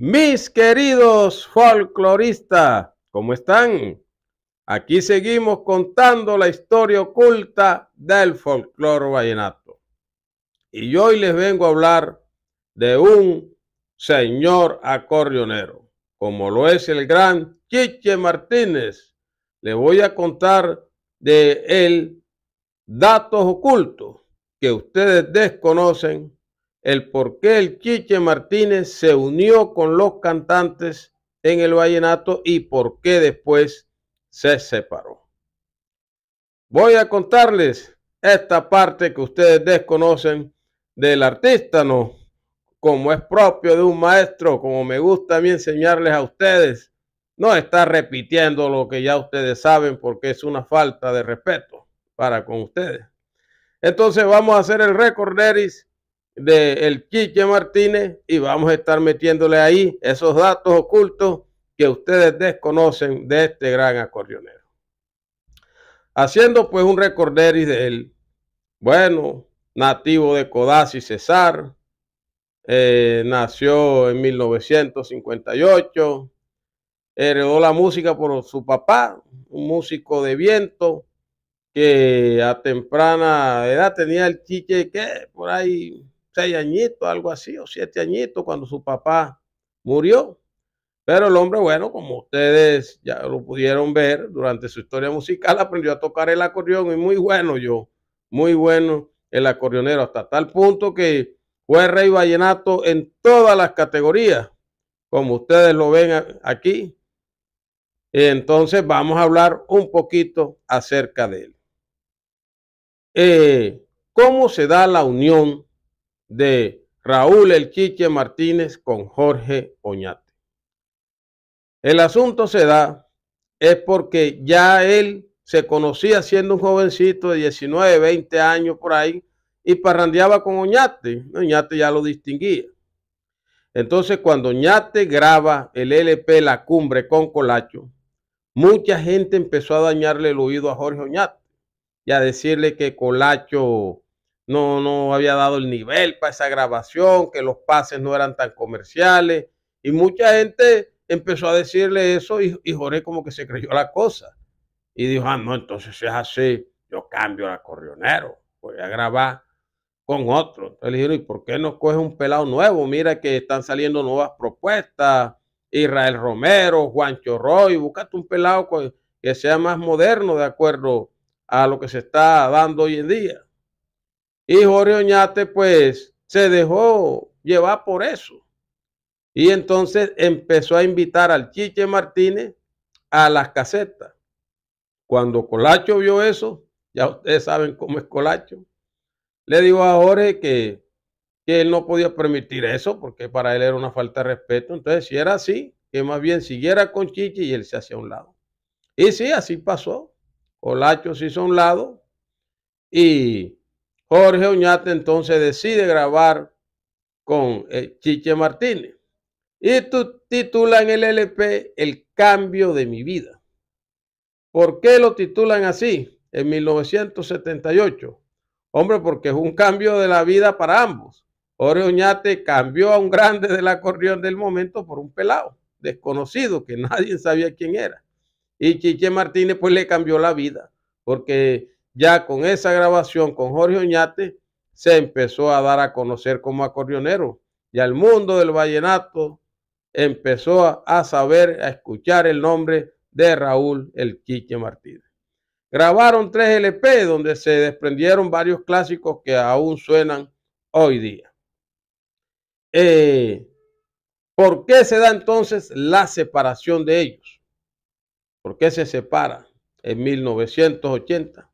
Mis queridos folcloristas, ¿cómo están? Aquí seguimos contando la historia oculta del folclore vallenato. Y hoy les vengo a hablar de un señor acordeonero, como lo es el gran Chiche Martínez. Les voy a contar de él datos ocultos que ustedes desconocen el por qué el Chiche Martínez se unió con los cantantes en el vallenato y por qué después se separó. Voy a contarles esta parte que ustedes desconocen del artista, ¿no? Como es propio de un maestro, como me gusta a mí enseñarles a ustedes, no está repitiendo lo que ya ustedes saben porque es una falta de respeto para con ustedes. Entonces vamos a hacer el recorderis de el Quique Martínez y vamos a estar metiéndole ahí esos datos ocultos que ustedes desconocen de este gran acordeonero. Haciendo pues un recorderis de él, bueno, nativo de Codazzi, y Cesar, eh, nació en 1958, heredó la música por su papá, un músico de viento, que a temprana edad tenía el Chiche que por ahí añito añitos, algo así, o siete añitos, cuando su papá murió. Pero el hombre, bueno, como ustedes ya lo pudieron ver durante su historia musical, aprendió a tocar el acordeón y muy bueno yo, muy bueno el acordeonero, hasta tal punto que fue rey vallenato en todas las categorías, como ustedes lo ven aquí. Entonces vamos a hablar un poquito acerca de él. Eh, ¿Cómo se da la unión de Raúl El Quique Martínez con Jorge Oñate. El asunto se da es porque ya él se conocía siendo un jovencito de 19, 20 años por ahí y parrandeaba con Oñate. Oñate ya lo distinguía. Entonces, cuando Oñate graba el LP La Cumbre con Colacho, mucha gente empezó a dañarle el oído a Jorge Oñate y a decirle que Colacho no, no había dado el nivel para esa grabación, que los pases no eran tan comerciales. Y mucha gente empezó a decirle eso y, Joré como que se creyó la cosa. Y dijo, ah, no, entonces si es así, yo cambio la corrionero voy a grabar con otro. Entonces le dijeron, ¿y por qué no coges un pelado nuevo? Mira que están saliendo nuevas propuestas, Israel Romero, Juan Chorroy, búscate un pelado que sea más moderno de acuerdo a lo que se está dando hoy en día. Y Jorge Oñate, pues, se dejó llevar por eso. Y entonces empezó a invitar al Chiche Martínez a las casetas. Cuando Colacho vio eso, ya ustedes saben cómo es Colacho, le dijo a Jorge que, que él no podía permitir eso porque para él era una falta de respeto. Entonces, si era así, que más bien siguiera con Chiche y él se hacía a un lado. Y sí, así pasó. Colacho se hizo a un lado y Jorge Oñate entonces decide grabar con eh, Chiche Martínez y titula titulan el LP El cambio de mi vida. ¿Por qué lo titulan así en 1978? Hombre, porque es un cambio de la vida para ambos. Jorge Oñate cambió a un grande de la acordeón del momento por un pelado desconocido que nadie sabía quién era. Y Chiche Martínez pues le cambió la vida porque ya con esa grabación con Jorge Oñate, se empezó a dar a conocer como acordeonero y al mundo del vallenato empezó a, saber, a escuchar el nombre de Raúl El Quiche Martínez. Grabaron tres LP donde se desprendieron varios clásicos que aún suenan hoy día. Eh, ¿Por qué se da entonces la separación de ellos? ¿Por qué se separa en 1980?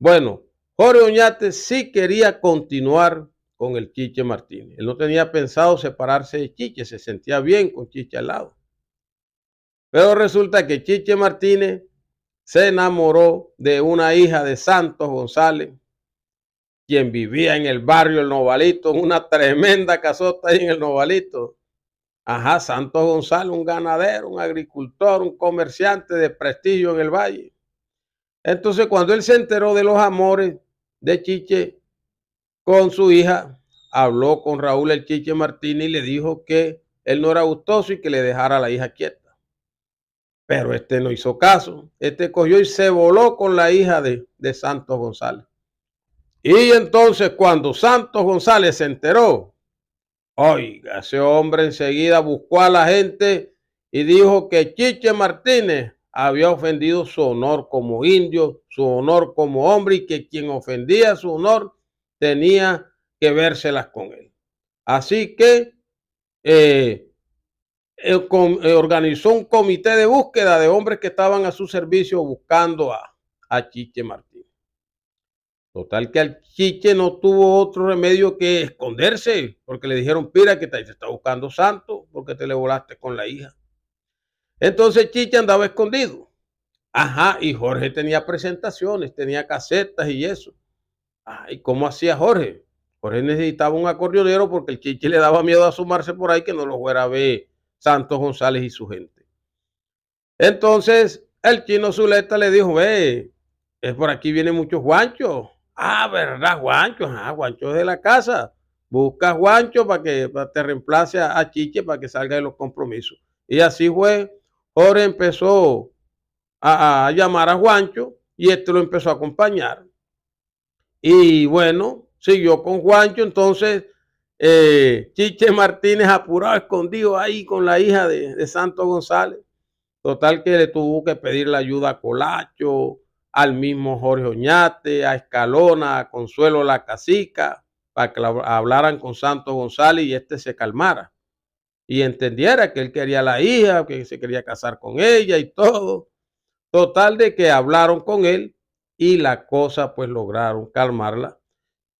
Bueno, Jorge Oñate sí quería continuar con el Chiche Martínez. Él no tenía pensado separarse de Chiche, se sentía bien con Chiche al lado. Pero resulta que Chiche Martínez se enamoró de una hija de Santos González, quien vivía en el barrio El Novalito, una tremenda casota ahí en El Novalito. Ajá, Santos González, un ganadero, un agricultor, un comerciante de prestigio en el valle. Entonces, cuando él se enteró de los amores de Chiche con su hija, habló con Raúl el Chiche Martínez y le dijo que él no era gustoso y que le dejara a la hija quieta. Pero este no hizo caso. Este cogió y se voló con la hija de, de Santos González. Y entonces cuando Santos González se enteró, oiga, ese hombre enseguida buscó a la gente y dijo que Chiche Martínez había ofendido su honor como indio, su honor como hombre y que quien ofendía su honor tenía que vérselas con él. Así que eh, eh, organizó un comité de búsqueda de hombres que estaban a su servicio buscando a, Chiche Martínez. Total que al Chiche no tuvo otro remedio que esconderse, porque le dijeron, pira, que está buscando santo, porque te le volaste con la hija. Entonces Chiche andaba escondido. Ajá, y Jorge tenía presentaciones, tenía casetas y eso. Ah, ¿y ¿cómo hacía Jorge? Jorge necesitaba un acordeonero porque el Chiche le daba miedo a sumarse por ahí que no lo fuera a ver Santos González y su gente. Entonces el chino Zuleta le dijo, ve, es por aquí vienen muchos guanchos. Ah, ¿verdad, guanchos? Ah, guanchos de la casa. Busca guanchos para que te reemplace a, Chiche para que salga de los compromisos. Y así fue. Ahora empezó a, llamar a Juancho y este lo empezó a acompañar. Y bueno, siguió con Juancho, entonces eh, Chiche Martínez apurado, escondido ahí con la hija de, Santo González. Total que le tuvo que pedir la ayuda a Colacho, al mismo Jorge Oñate, a Escalona, a Consuelo la Cacica, para que hablaran con Santo González y este se calmara y entendiera que él quería la hija, que se quería casar con ella y todo. Total de que hablaron con él y la cosa pues lograron calmarla.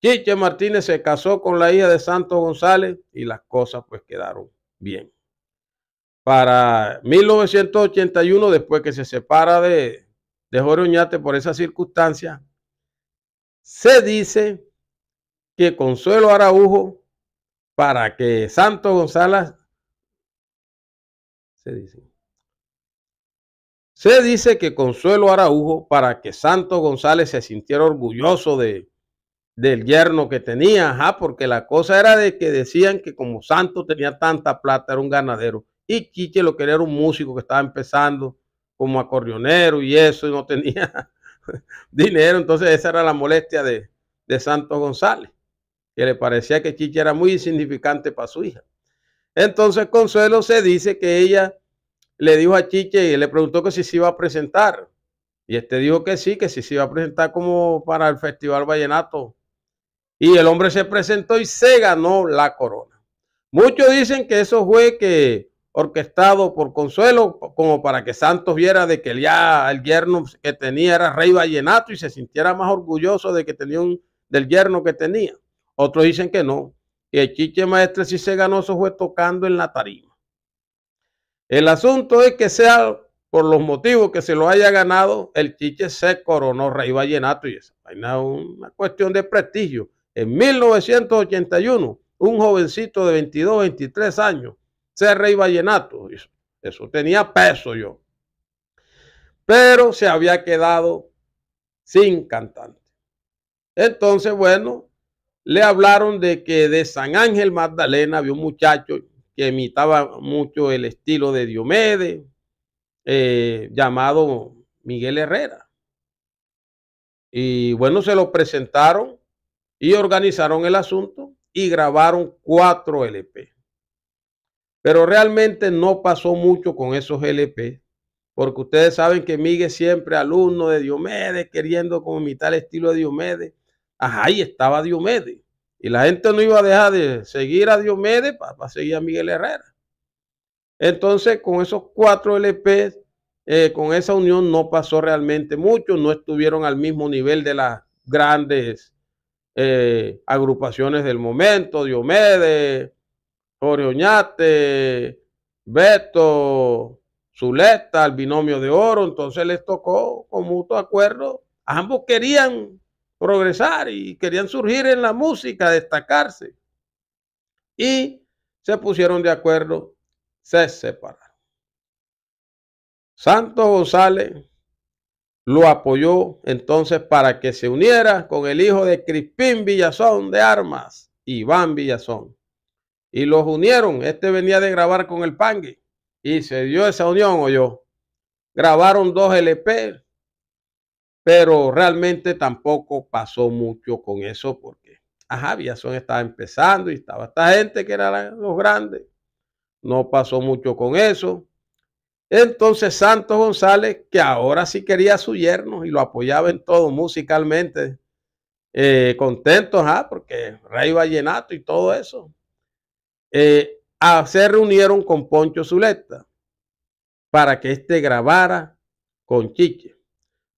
Chiche Martínez se casó con la hija de Santo González y las cosas pues quedaron bien. Para 1981, después que se separa de, de Jorge Uñate por esas circunstancias, se dice que Consuelo Araujo, para que Santo González se Se dice que Consuelo Araujo, para que Santo González se sintiera orgulloso de, del yerno que tenía, porque la cosa era de que decían que como Santo tenía tanta plata, era un ganadero, y Chiche lo quería era un músico que estaba empezando como acordeonero y eso, y no tenía dinero, entonces esa era la molestia de, de González, que le parecía que Chiche era muy insignificante para su hija. Entonces Consuelo se dice que ella le dijo a Chiche, y le preguntó que si se iba a presentar. Y este dijo que sí, que si se iba a presentar como para el Festival Vallenato. Y el hombre se presentó y se ganó la corona. Muchos dicen que eso fue que orquestado por Consuelo, como para que Santos viera de que ya el yerno que tenía era rey vallenato y se sintiera más orgulloso de que tenía un, del yerno que tenía. Otros dicen que no, y el Chiche Maestre sí se ganó eso fue tocando en la tarima. El asunto es que sea por los motivos que se lo haya ganado, el Chiche se coronó rey vallenato y esa vaina una cuestión de prestigio. En 1981, un jovencito de 22, 23 años, se rey vallenato. eso tenía peso yo. Pero se había quedado sin cantante. Entonces, bueno, le hablaron de que de San Ángel Magdalena había un muchacho que imitaba mucho el estilo de Diomedes, eh, llamado Miguel Herrera. Y bueno, se lo presentaron y organizaron el asunto y grabaron cuatro LP. Pero realmente no pasó mucho con esos LP, porque ustedes saben que Miguel siempre alumno de Diomedes, queriendo como imitar el estilo de Diomedes ahí estaba Diomedes. Y la gente no iba a dejar de seguir a Diomedes para, seguir a Miguel Herrera. Entonces, con esos cuatro LPs, eh, con esa unión no pasó realmente mucho, no estuvieron al mismo nivel de las grandes eh, agrupaciones del momento, Diomedes, Jorge Beto, Zuleta, el binomio de oro, entonces les tocó con mutuo acuerdo, ambos querían progresar y querían surgir en la música, destacarse. Y se pusieron de acuerdo, se separaron. Santos González lo apoyó entonces para que se uniera con el hijo de Crispín Villazón de Armas, Iván Villazón. Y los unieron. Este venía de grabar con el Pangue. Y se dio esa unión, o yo. Grabaron dos LP, pero realmente tampoco pasó mucho con eso porque, ajá, Villazón estaba empezando y estaba esta gente que eran los grandes. No pasó mucho con eso. Entonces Santos González, que ahora sí quería a su yerno y lo apoyaba en todo musicalmente, eh, contento, contentos, porque Rey Vallenato y todo eso, eh, a, ah, se reunieron con Poncho Zuleta para que éste grabara con Chiche.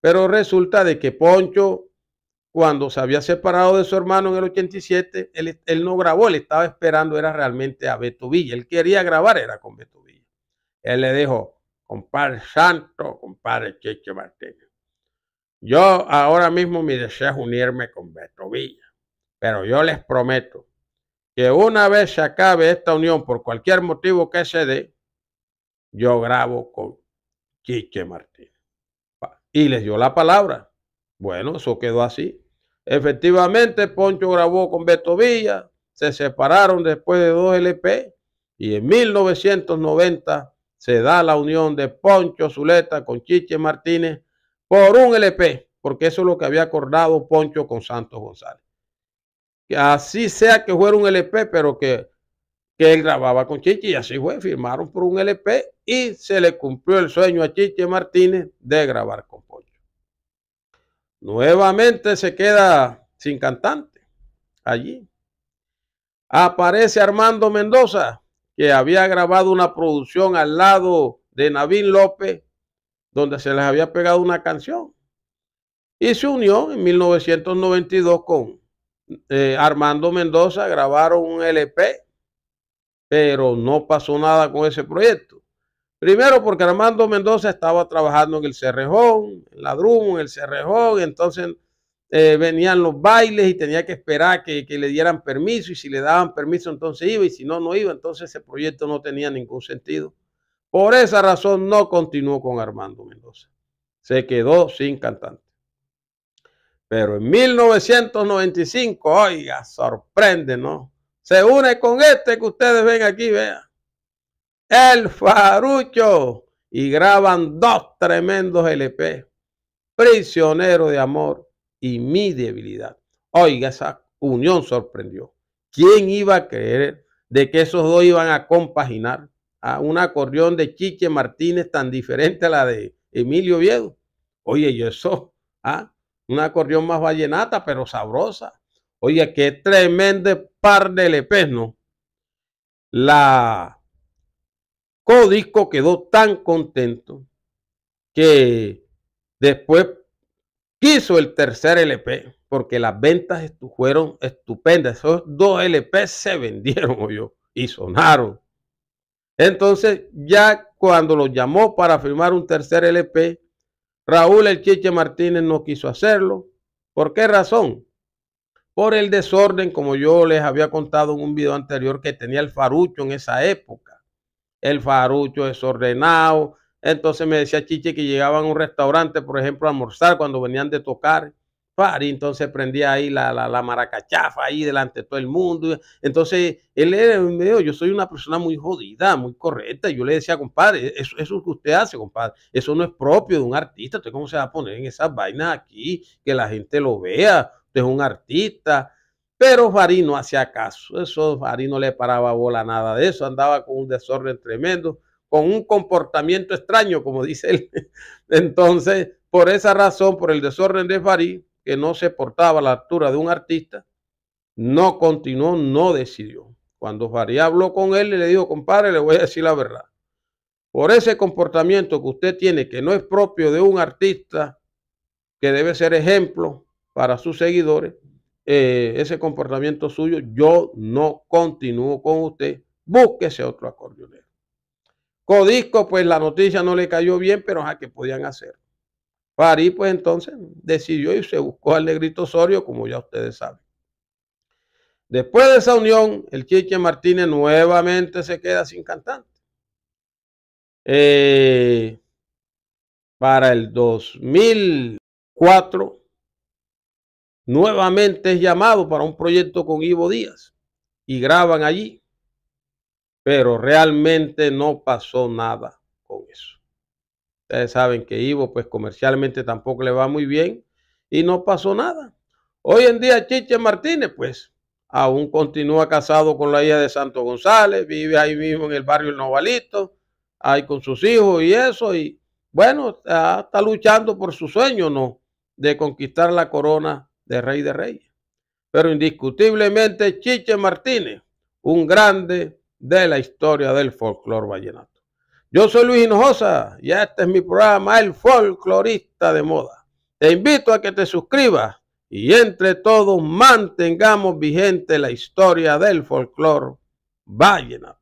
Pero resulta de que Poncho, cuando se había separado de su hermano en el 87, él, no grabó, él estaba esperando, era realmente a Beto Villa. Él quería grabar, era con Beto Villa. Él le dijo, compadre Santo, compadre Cheche Martínez. Yo ahora mismo mi deseo es unirme con Beto Villa, pero yo les prometo que una vez se acabe esta unión, por cualquier motivo que se dé, yo grabo con Quique Martínez y les dio la palabra. Bueno, eso quedó así. Efectivamente, Poncho grabó con Beto Villa, se separaron después de dos LP y en 1990 se da la unión de Poncho Zuleta con Chiche Martínez por un LP, porque eso es lo que había acordado Poncho con Santos González. Que así sea que fuera un LP, pero que, que él grababa con Chiche y así fue, firmaron por un LP y se le cumplió el sueño a Chiche Martínez de grabar con Pollo. Nuevamente se queda sin cantante allí. Aparece Armando Mendoza, que había grabado una producción al lado de Navín López, donde se les había pegado una canción. Y se unió en 1992 con eh, Armando Mendoza, grabaron un LP, pero no pasó nada con ese proyecto. Primero porque Armando Mendoza estaba trabajando en el Cerrejón, en la en el Cerrejón, entonces eh, venían los bailes y tenía que esperar que, que, le dieran permiso y si le daban permiso entonces iba y si no, no iba, entonces ese proyecto no tenía ningún sentido. Por esa razón no continuó con Armando Mendoza. Se quedó sin cantante. Pero en 1995, oiga, sorprende, ¿no? Se une con este que ustedes ven aquí, vean. El Farucho. Y graban dos tremendos LP. Prisionero de amor y mi debilidad. Oiga, esa unión sorprendió. ¿Quién iba a creer de que esos dos iban a compaginar a una acordeón de Chiche Martínez tan diferente a la de Emilio Viedo? Oye, yo eso, ¿ah? una acordeón más vallenata, pero sabrosa. Oye, qué tremendo par de LP, ¿no? La Código quedó tan contento que después quiso el tercer LP porque las ventas estuvieron fueron estupendas. Esos dos LP se vendieron yo, y sonaron. Entonces, ya cuando lo llamó para firmar un tercer LP, Raúl El Chiche Martínez no quiso hacerlo. ¿Por qué razón? Por el desorden, como yo les había contado en un video anterior, que tenía el Farucho en esa época el farucho desordenado. Entonces me decía Chiche que llegaba a un restaurante, por ejemplo, a almorzar cuando venían de tocar. Y entonces prendía ahí la, la, maracachafa ahí delante de todo el mundo. Entonces él era medio, yo soy una persona muy jodida, muy correcta. Yo le decía, compadre, eso, lo que usted hace, compadre, eso no es propio de un artista. ¿Usted cómo se va a poner en esas vainas aquí? Que la gente lo vea. Usted es un artista. Pero Farí no hacía caso. Eso Farí no le paraba bola nada de eso. Andaba con un desorden tremendo, con un comportamiento extraño, como dice él. Entonces, por esa razón, por el desorden de Farí, que no se portaba a la altura de un artista, no continuó, no decidió. Cuando Farí habló con él, le dijo, compadre, le voy a decir la verdad. Por ese comportamiento que usted tiene, que no es propio de un artista, que debe ser ejemplo para sus seguidores, eh, ese comportamiento suyo, yo no continúo con usted, búsquese otro acordeonero. Codisco, pues la noticia no le cayó bien, pero a que podían hacer. París, pues entonces decidió y se buscó al negrito Osorio, como ya ustedes saben. Después de esa unión, el Quique Martínez nuevamente se queda sin cantante. Eh, para el 2004 nuevamente es llamado para un proyecto con Ivo Díaz y graban allí. Pero realmente no pasó nada con eso. Ustedes saben que Ivo pues comercialmente tampoco le va muy bien y no pasó nada. Hoy en día Chiche Martínez pues aún continúa casado con la hija de Santo González, vive ahí mismo en el barrio El Novalito, ahí con sus hijos y eso, y bueno, está, está luchando por su sueño, ¿no? De conquistar la corona de Rey de Reyes. Pero indiscutiblemente Chiche Martínez, un grande de la historia del folclor vallenato. Yo soy Luis Hinojosa y este es mi programa El Folclorista de Moda. Te invito a que te suscribas y entre todos mantengamos vigente la historia del folclor vallenato.